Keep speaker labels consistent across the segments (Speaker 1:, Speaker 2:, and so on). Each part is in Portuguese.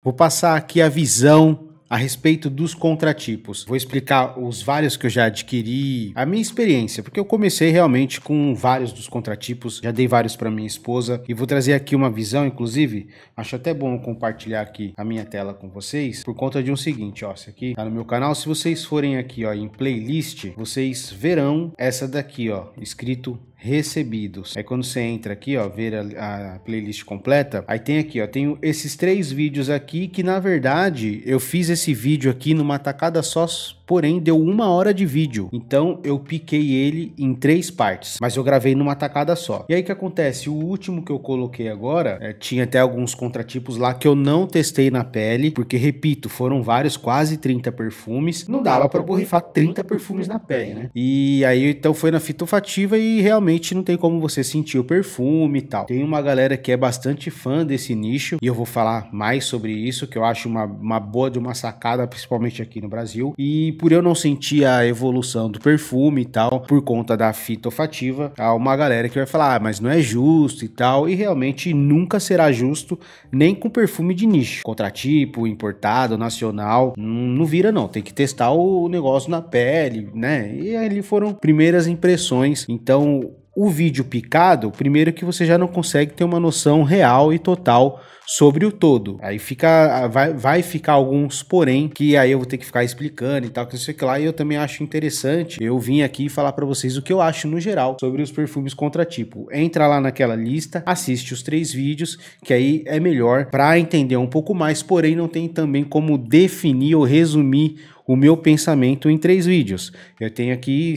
Speaker 1: Vou passar aqui a visão a respeito dos contratipos. Vou explicar os vários que eu já adquiri, a minha experiência, porque eu comecei realmente com vários dos contratipos, já dei vários para minha esposa e vou trazer aqui uma visão, inclusive, acho até bom compartilhar aqui a minha tela com vocês, por conta de um seguinte, ó, isso aqui tá no meu canal, se vocês forem aqui, ó, em playlist, vocês verão essa daqui, ó, escrito recebidos. É quando você entra aqui, ó, ver a, a, playlist completa, aí tem aqui, ó, tenho esses três vídeos aqui que na verdade eu fiz esse vídeo aqui numa tacada só porém deu uma hora de vídeo. Então eu piquei ele em três partes, mas eu gravei numa tacada só. E aí que acontece? O último que eu coloquei agora, é, tinha até alguns contratipos lá que eu não testei na pele, porque repito, foram vários, quase 30 perfumes. Não dava para borrifar 30 perfumes na pele, né? E aí então foi na fitofativa e realmente não tem como você sentir o perfume e tal. Tem uma galera que é bastante fã desse nicho e eu vou falar mais sobre isso, que eu acho uma, uma boa de uma sacada, principalmente aqui no Brasil. E por eu não sentir a evolução do perfume e tal, por conta da fita olfativa, há uma galera que vai falar, ah, mas não é justo e tal, e realmente nunca será justo nem com perfume de nicho, contratipo, importado, nacional, não vira não, tem que testar o negócio na pele, né? E ali foram primeiras impressões, então o vídeo picado, primeiro que você já não consegue ter uma noção real e total sobre o todo. Aí fica, ah, vai, vai ficar alguns porém que aí eu vou ter que ficar explicando e tal, que não sei o que lá. E eu também acho interessante. Eu vim aqui falar para vocês o que eu acho no geral sobre os perfumes contratipo. Entra lá naquela lista, assiste os três vídeos, que aí é melhor para entender um pouco mais. Porém, não tem também como definir ou resumir o meu pensamento em três vídeos. Eu tenho aqui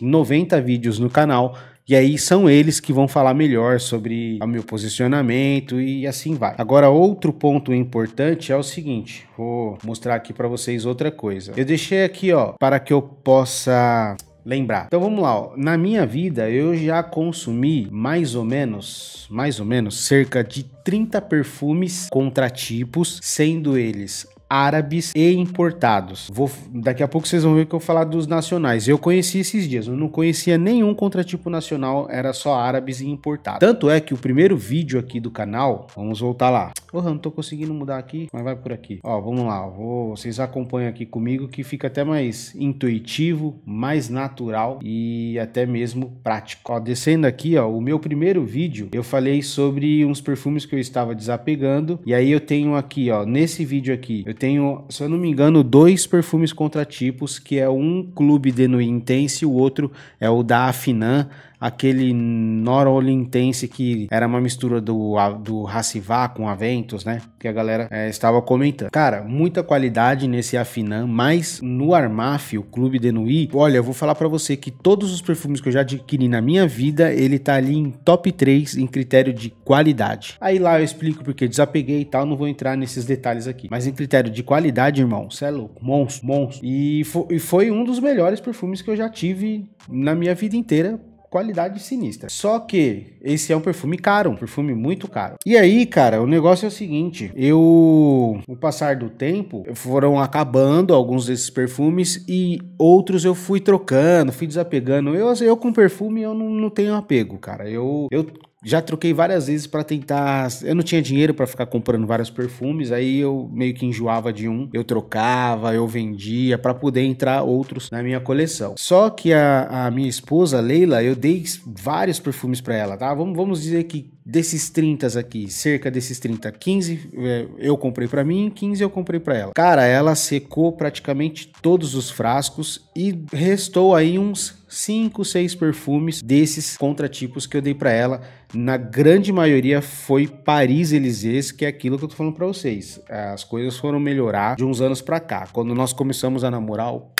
Speaker 1: 90 vídeos no canal e aí são eles que vão falar melhor sobre o meu posicionamento e assim vai. Agora, outro ponto importante é o seguinte: vou mostrar aqui para vocês outra coisa. Eu deixei aqui, ó, para que eu possa lembrar. Então vamos lá, ó. na minha vida eu já consumi mais ou menos, mais ou menos cerca de 30 perfumes contratipos, sendo eles árabes e importados. Vou, daqui a pouco vocês vão ver que eu vou falar dos nacionais. Eu conheci esses dias, eu não conhecia nenhum contratipo nacional, era só árabes e importados. Tanto é que o primeiro vídeo aqui do canal, vamos voltar lá. Porra, não tô conseguindo mudar aqui, mas vai por aqui. Ó, vamos lá, vou, vocês acompanham aqui comigo que fica até mais intuitivo, mais natural e até mesmo prático. Ó, descendo aqui, ó, o meu primeiro vídeo, eu falei sobre uns perfumes que eu estava desapegando e aí eu tenho aqui, ó, nesse vídeo aqui, eu tenho, se eu não me engano, dois perfumes contratipos, que é um clube de Nuit Intense e o outro é o da Afinan aquele norolintense que era uma mistura do, do Racivá com Aventos, né? Que a galera é, estava comentando. Cara, muita qualidade nesse Afinan, mas no Armaf, o clube de Nui, olha, eu vou falar para você que todos os perfumes que eu já adquiri na minha vida, ele tá ali em top 3 em critério de qualidade. Aí lá eu explico porque desapeguei e tal, não vou entrar nesses detalhes aqui. Mas em critério de qualidade, irmão, você é louco, monstro, monstro. E, fo e foi um dos melhores perfumes que eu já tive na minha vida inteira, qualidade sinistra. Só que esse é um perfume caro, um perfume muito caro. E aí, cara, o negócio é o seguinte, eu, o passar do tempo, foram acabando alguns desses perfumes e outros eu fui trocando, fui desapegando. Eu, eu com perfume eu não, não tenho apego, cara. Eu, eu já troquei várias vezes para tentar. Eu não tinha dinheiro para ficar comprando vários perfumes, aí eu meio que enjoava de um, eu trocava, eu vendia para poder entrar outros na minha coleção. Só que a, a minha esposa Leila, eu dei vários perfumes para ela, tá? Vamos, vamos dizer que desses 30 aqui, cerca desses 30, 15 é, eu comprei para mim, 15 eu comprei para ela. Cara, ela secou praticamente todos os frascos e restou aí uns 5, 6 perfumes desses contratipos que eu dei para ela. Na grande maioria foi Paris Élysées, que é aquilo que eu tô falando para vocês. As coisas foram melhorar de uns anos para cá. Quando nós começamos a namorar, o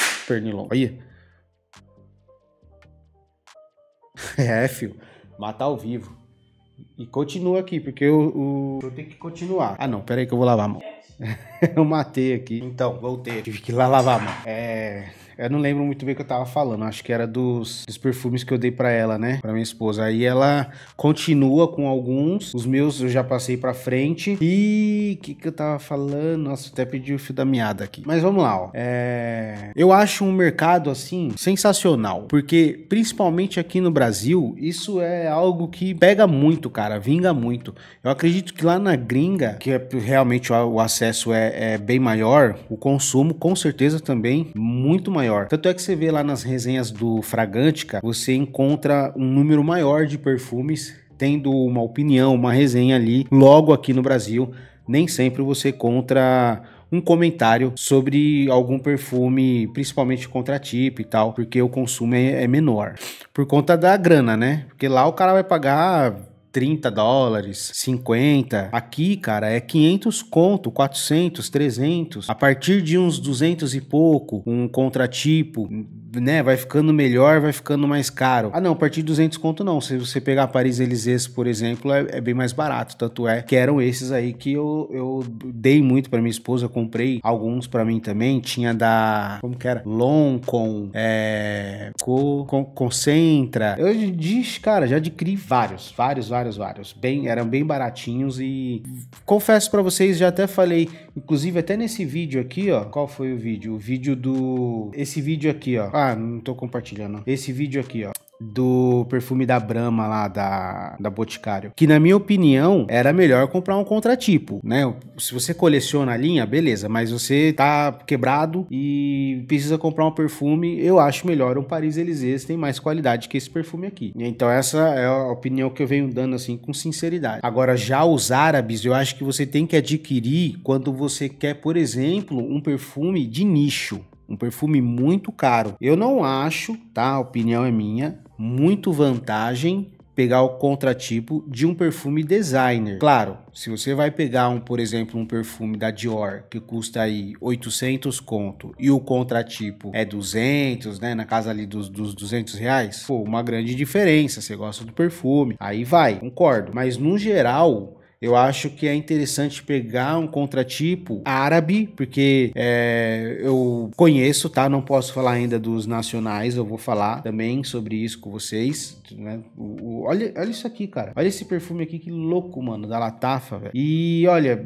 Speaker 1: Aí. É, filho, matar ao vivo. E continua aqui, porque eu, eu, eu tenho que continuar. Ah, não, peraí que eu vou lavar a mão. eu matei aqui. Então, voltei. Tive que ir lá lavar a mão. É. Eu não lembro muito bem o que eu tava falando. Acho que era dos, dos perfumes que eu dei para ela, né? Pra minha esposa. Aí ela continua com alguns. Os meus eu já passei pra frente. E o que, que eu tava falando? Nossa, até pediu o fio da meada aqui. Mas vamos lá, ó. É... Eu acho um mercado assim sensacional. Porque, principalmente aqui no Brasil, isso é algo que pega muito, cara. Vinga muito. Eu acredito que lá na gringa, que é, realmente o acesso é, é bem maior, o consumo com certeza também muito maior maior. Tanto é que você vê lá nas resenhas do Fragantica, você encontra um número maior de perfumes tendo uma opinião, uma resenha ali logo aqui no Brasil. Nem sempre você encontra um comentário sobre algum perfume, principalmente contratipo e tal, porque o consumo é, é menor. Por conta da grana, né? Porque lá o cara vai pagar 30 dólares, 50. Aqui, cara, é 500 conto, 400, 300. A partir de uns 200 e pouco, um contratipo, né, vai ficando melhor, vai ficando mais caro. Ah, não, a partir de 200 conto não. Se você pegar Paris Elysées, por exemplo, é, é bem mais barato. Tanto é que eram esses aí que eu, eu dei muito para minha esposa, comprei alguns para mim também. Tinha da, como que era? Loncon, é, Co, com Concentra. Eu, disse cara, já adquiri vários, vários, vários vários, vários. Bem, eram bem baratinhos e confesso para vocês, já até falei, inclusive até nesse vídeo aqui, ó. Qual foi o vídeo? O vídeo do esse vídeo aqui, ó. Ah, não tô compartilhando. Esse vídeo aqui, ó do perfume da Brahma lá, da, da Boticário. Que na minha opinião, era melhor comprar um contratipo, né? Se você coleciona a linha, beleza, mas você tá quebrado e precisa comprar um perfume, eu acho melhor um Paris Elysées, tem mais qualidade que esse perfume aqui. Então essa é a opinião que eu venho dando assim com sinceridade. Agora já os árabes, eu acho que você tem que adquirir quando você quer, por exemplo, um perfume de nicho um perfume muito caro. Eu não acho, tá? A opinião é minha muito vantagem pegar o contratipo de um perfume designer. Claro, se você vai pegar um, por exemplo, um perfume da Dior que custa aí 800 conto e o contratipo é 200, né, na casa ali dos, dos 200 reais, pô, uma grande diferença. Você gosta do perfume, aí vai, concordo. Mas no geral eu acho que é interessante pegar um contratipo árabe, porque é, eu conheço, tá? Não posso falar ainda dos nacionais, eu vou falar também sobre isso com vocês. Né? O, o, olha, olha isso aqui, cara. Olha esse perfume aqui, que louco, mano, da Latafa, velho. E olha,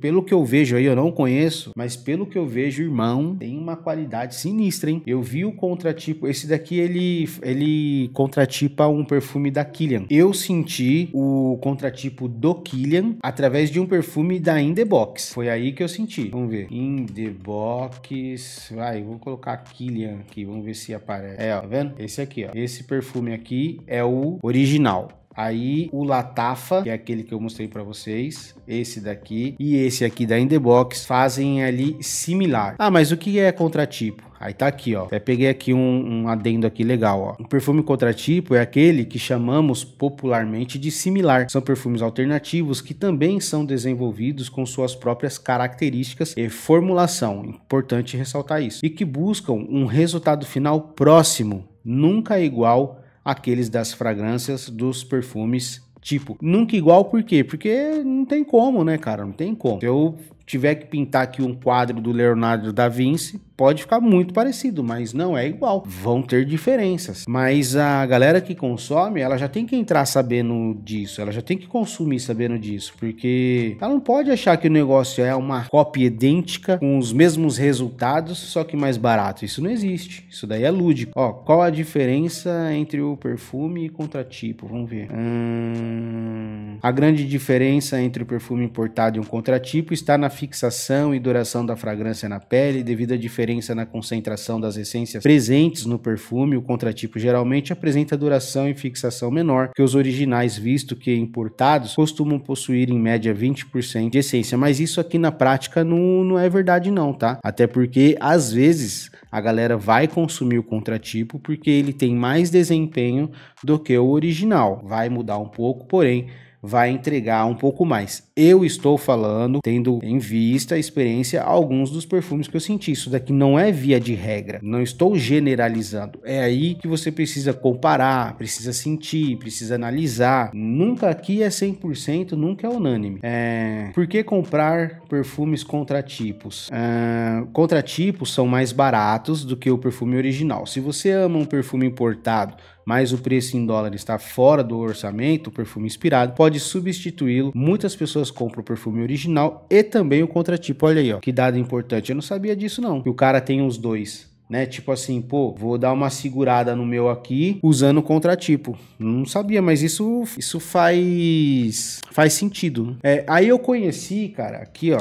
Speaker 1: pelo que eu vejo aí, eu não conheço, mas pelo que eu vejo, irmão, tem uma qualidade sinistra, hein? Eu vi o contratipo, esse daqui ele, ele contratipa um perfume da Killian. Eu senti o contratipo do Killian através de um perfume da In The Box. Foi aí que eu senti. Vamos ver. In The Box. Vai, vou colocar Killian aqui. Vamos ver se aparece. É, ó, tá vendo? Esse aqui, ó. Esse perfume aqui é o original. Aí o Latafa, que é aquele que eu mostrei para vocês, esse daqui e esse aqui da Indebox fazem ali similar. Ah, mas o que é contratipo? Aí tá aqui, ó. Até peguei aqui um, um, adendo aqui legal, ó. O perfume contratipo é aquele que chamamos popularmente de similar. São perfumes alternativos que também são desenvolvidos com suas próprias características e formulação. Importante ressaltar isso. E que buscam um resultado final próximo, nunca igual aqueles das fragrâncias dos perfumes tipo. Nunca igual por quê? Porque não tem como, né, cara? Não tem como. Se eu tiver que pintar aqui um quadro do Leonardo da Vinci, pode ficar muito parecido, mas não é igual. Vão ter diferenças. Mas a galera que consome, ela já tem que entrar sabendo disso, ela já tem que consumir sabendo disso, porque ela não pode achar que o negócio é uma cópia idêntica com os mesmos resultados, só que mais barato. Isso não existe. Isso daí é lúdico. Ó, qual a diferença entre o perfume e contratipo? Vamos ver. Hum... A grande diferença entre o perfume importado e um contratipo está na fixação e duração da fragrância na pele devido à diferença diferença na concentração das essências presentes no perfume, o contratipo geralmente apresenta duração e fixação menor que os originais, visto que importados costumam possuir em média 20% de essência. Mas isso aqui na prática não, não é verdade, não, tá? Até porque às vezes a galera vai consumir o contratipo porque ele tem mais desempenho do que o original. Vai mudar um pouco, porém vai entregar um pouco mais. Eu estou falando, tendo em vista a experiência, alguns dos perfumes que eu senti. Isso daqui não é via de regra, não estou generalizando. É aí que você precisa comparar, precisa sentir, precisa analisar. Nunca aqui é 100%, nunca é unânime. É... Por que comprar perfumes contratipos? É... Contratipos são mais baratos do que o perfume original. Se você ama um perfume importado, mas o preço em dólar está fora do orçamento, o perfume inspirado pode substituí-lo. Muitas pessoas compram o perfume original e também o contratipo. Olha aí, ó, que dado importante. Eu não sabia disso não. Que o cara tem os dois né? Tipo assim, pô, vou dar uma segurada no meu aqui usando contratipo. Não sabia, mas isso isso faz faz sentido. Né? É, aí eu conheci, cara, aqui ó,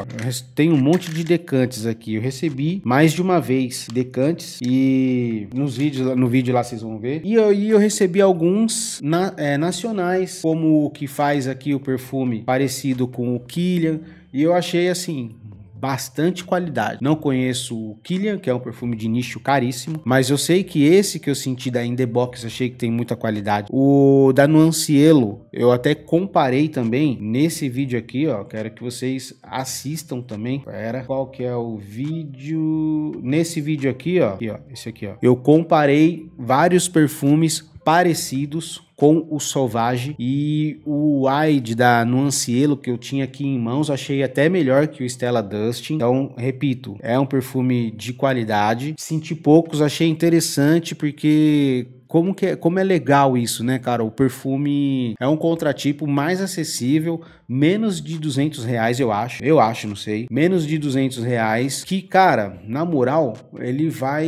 Speaker 1: tem um monte de decantes aqui. Eu recebi mais de uma vez decantes e nos vídeos no vídeo lá vocês vão ver. E aí e eu, recebi alguns na, é, nacionais, como o que faz aqui o perfume parecido com o Killian. E eu achei assim, bastante qualidade. Não conheço o Killian, que é um perfume de nicho caríssimo, mas eu sei que esse que eu senti da Indebox achei que tem muita qualidade. O da Nuancielo, eu até comparei também nesse vídeo aqui, ó, quero que vocês assistam também. Era qual que é o vídeo? Nesse vídeo aqui, ó, aqui, ó, esse aqui, ó. Eu comparei vários perfumes parecidos com o Selvagem e o Wide da Nuancielo que eu tinha aqui em mãos, achei até melhor que o Stella Dustin. Então, repito, é um perfume de qualidade. Senti poucos, achei interessante porque como, que é, como é legal isso, né, cara? O perfume é um contratipo mais acessível, menos de 200 reais, eu acho. Eu acho, não sei. Menos de 200 reais, que, cara, na moral, ele vai...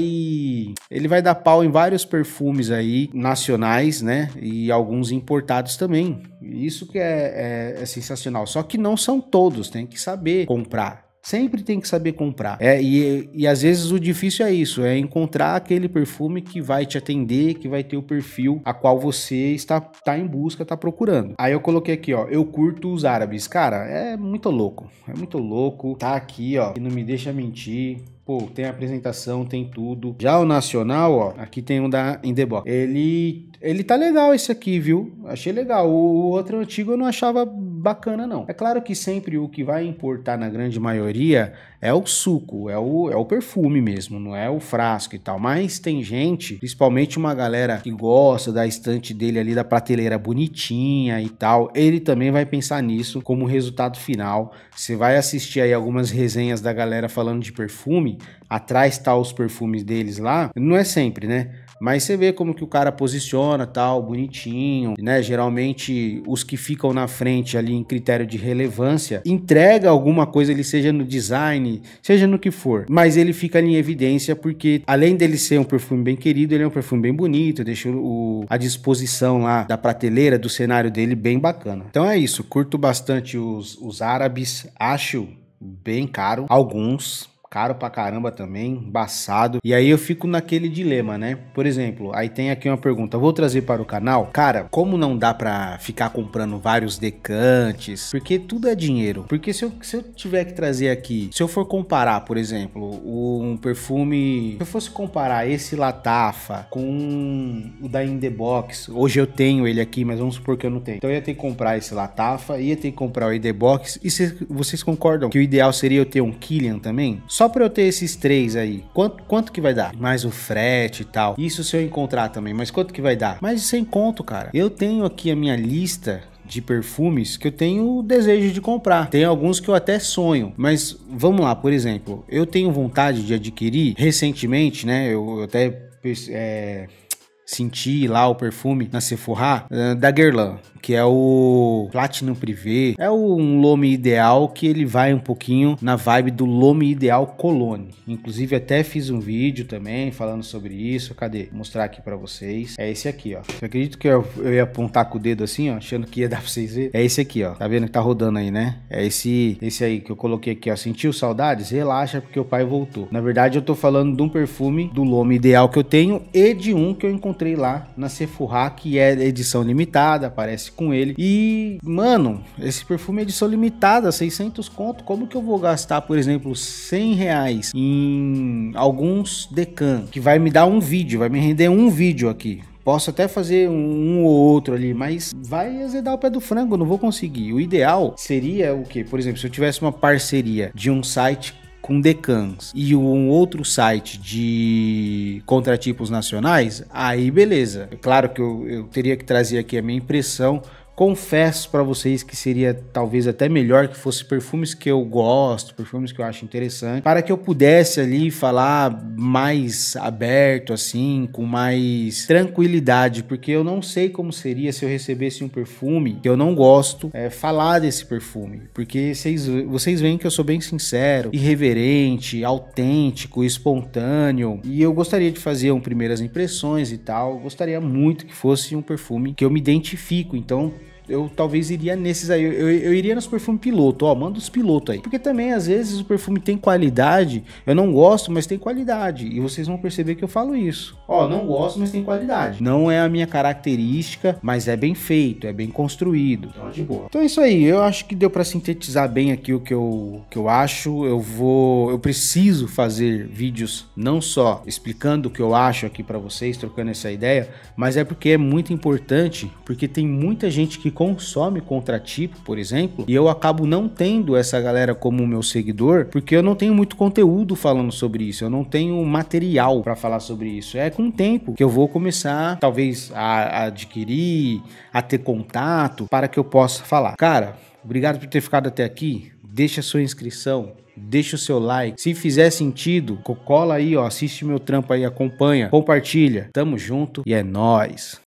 Speaker 1: Ele vai dar pau em vários perfumes aí, nacionais, né? E alguns importados também. Isso que é, é, é sensacional. Só que não são todos, tem que saber comprar Sempre tem que saber comprar. É, e, e às vezes o difícil é isso: é encontrar aquele perfume que vai te atender, que vai ter o perfil a qual você está tá em busca, está procurando. Aí eu coloquei aqui, ó. Eu curto os árabes. Cara, é muito louco. É muito louco. Tá aqui, ó. E não me deixa mentir. Pô, tem apresentação, tem tudo. Já o nacional, ó, aqui tem um da Indebó. Ele, ele tá legal esse aqui, viu? Achei legal. O, o outro antigo eu não achava bacana, não. É claro que sempre o que vai importar na grande maioria é o suco, é o, é o perfume mesmo, não é o frasco e tal. Mas tem gente, principalmente uma galera que gosta da estante dele ali, da prateleira bonitinha e tal, ele também vai pensar nisso como resultado final. Você vai assistir aí algumas resenhas da galera falando de perfume, atrás tá os perfumes deles lá. Não é sempre, né? Mas você vê como que o cara posiciona, tal, bonitinho, né? Geralmente os que ficam na frente ali em critério de relevância entrega alguma coisa, ele seja no design, seja no que for, mas ele fica ali em evidência porque além dele ser um perfume bem querido, ele é um perfume bem bonito, deixa o, a disposição lá da prateleira do cenário dele bem bacana. Então é isso, curto bastante os, os árabes, acho bem caro alguns, caro pra caramba também, embaçado. E aí eu fico naquele dilema, né? Por exemplo, aí tem aqui uma pergunta, vou trazer para o canal. Cara, como não dá pra ficar comprando vários decantes? Porque tudo é dinheiro. Porque se eu, se eu tiver que trazer aqui, se eu for comparar, por exemplo, um perfume... Se eu fosse comparar esse Latafa com o da Indebox, hoje eu tenho ele aqui, mas vamos supor que eu não tenho. Então eu ia ter que comprar esse Latafa, ia ter que comprar o Indebox. E se, vocês concordam que o ideal seria eu ter um Killian também? Só para eu ter esses três aí, quanto, quanto que vai dar? Mais o frete e tal. Isso se eu encontrar também, mas quanto que vai dar? Mais de 100 conto, cara. Eu tenho aqui a minha lista de perfumes que eu tenho desejo de comprar. Tem alguns que eu até sonho, mas vamos lá, por exemplo, eu tenho vontade de adquirir recentemente, né? Eu, eu até é, senti lá o perfume na Sephora ah, da Guerlain, que é o Platinum Privé. É um Lome ideal que ele vai um pouquinho na vibe do Lome Ideal Colone. Inclusive até fiz um vídeo também falando sobre isso. Cadê? Vou mostrar aqui para vocês. É esse aqui, ó. Eu acredito que eu, ia apontar com o dedo assim, ó, achando que ia dar pra vocês verem. É esse aqui, ó. Tá vendo que tá rodando aí, né? É esse, esse aí que eu coloquei aqui, ó. Sentiu saudades? Relaxa porque o pai voltou. Na verdade, eu tô falando de um perfume do Lome Ideal que eu tenho e de um que eu encontrei lá na Sephora, que é edição limitada, Parece com ele. E, mano, esse perfume é edição limitada, 600 conto. Como que eu vou gastar, por exemplo, 100 reais em alguns decan? Que vai me dar um vídeo, vai me render um vídeo aqui. Posso até fazer um, ou outro ali, mas vai azedar o pé do frango, não vou conseguir. O ideal seria o que? Por exemplo, se eu tivesse uma parceria de um site com decans e um outro site de contratipos nacionais, aí beleza. É claro que eu, eu teria que trazer aqui a minha impressão Confesso para vocês que seria talvez até melhor que fosse perfumes que eu gosto, perfumes que eu acho interessante, para que eu pudesse ali falar mais aberto assim, com mais tranquilidade, porque eu não sei como seria se eu recebesse um perfume que eu não gosto, é, falar desse perfume, porque vocês, vocês veem que eu sou bem sincero, irreverente, autêntico, espontâneo, e eu gostaria de fazer um primeiras impressões e tal, gostaria muito que fosse um perfume que eu me identifico, então eu talvez iria nesses aí. Eu, eu, eu iria nos perfumes piloto, ó, manda os pilotos aí. Porque também, às vezes, o perfume tem qualidade. Eu não gosto, mas tem qualidade. E vocês vão perceber que eu falo isso. Ó, não gosto, mas tem qualidade. Não é a minha característica, mas é bem feito, é bem construído. Então, de boa. Então é isso aí. Eu acho que deu para sintetizar bem aqui o que eu, que eu acho. Eu vou. Eu preciso fazer vídeos não só explicando o que eu acho aqui para vocês, trocando essa ideia, mas é porque é muito importante, porque tem muita gente que consome consome contratipo, por exemplo, e eu acabo não tendo essa galera como meu seguidor, porque eu não tenho muito conteúdo falando sobre isso, eu não tenho material para falar sobre isso. É com o tempo que eu vou começar, talvez, a, adquirir, a ter contato, para que eu possa falar. Cara, obrigado por ter ficado até aqui. Deixa sua inscrição, deixa o seu like. Se fizer sentido, cola aí, ó, assiste meu trampo aí, acompanha, compartilha. Tamo junto e é nós.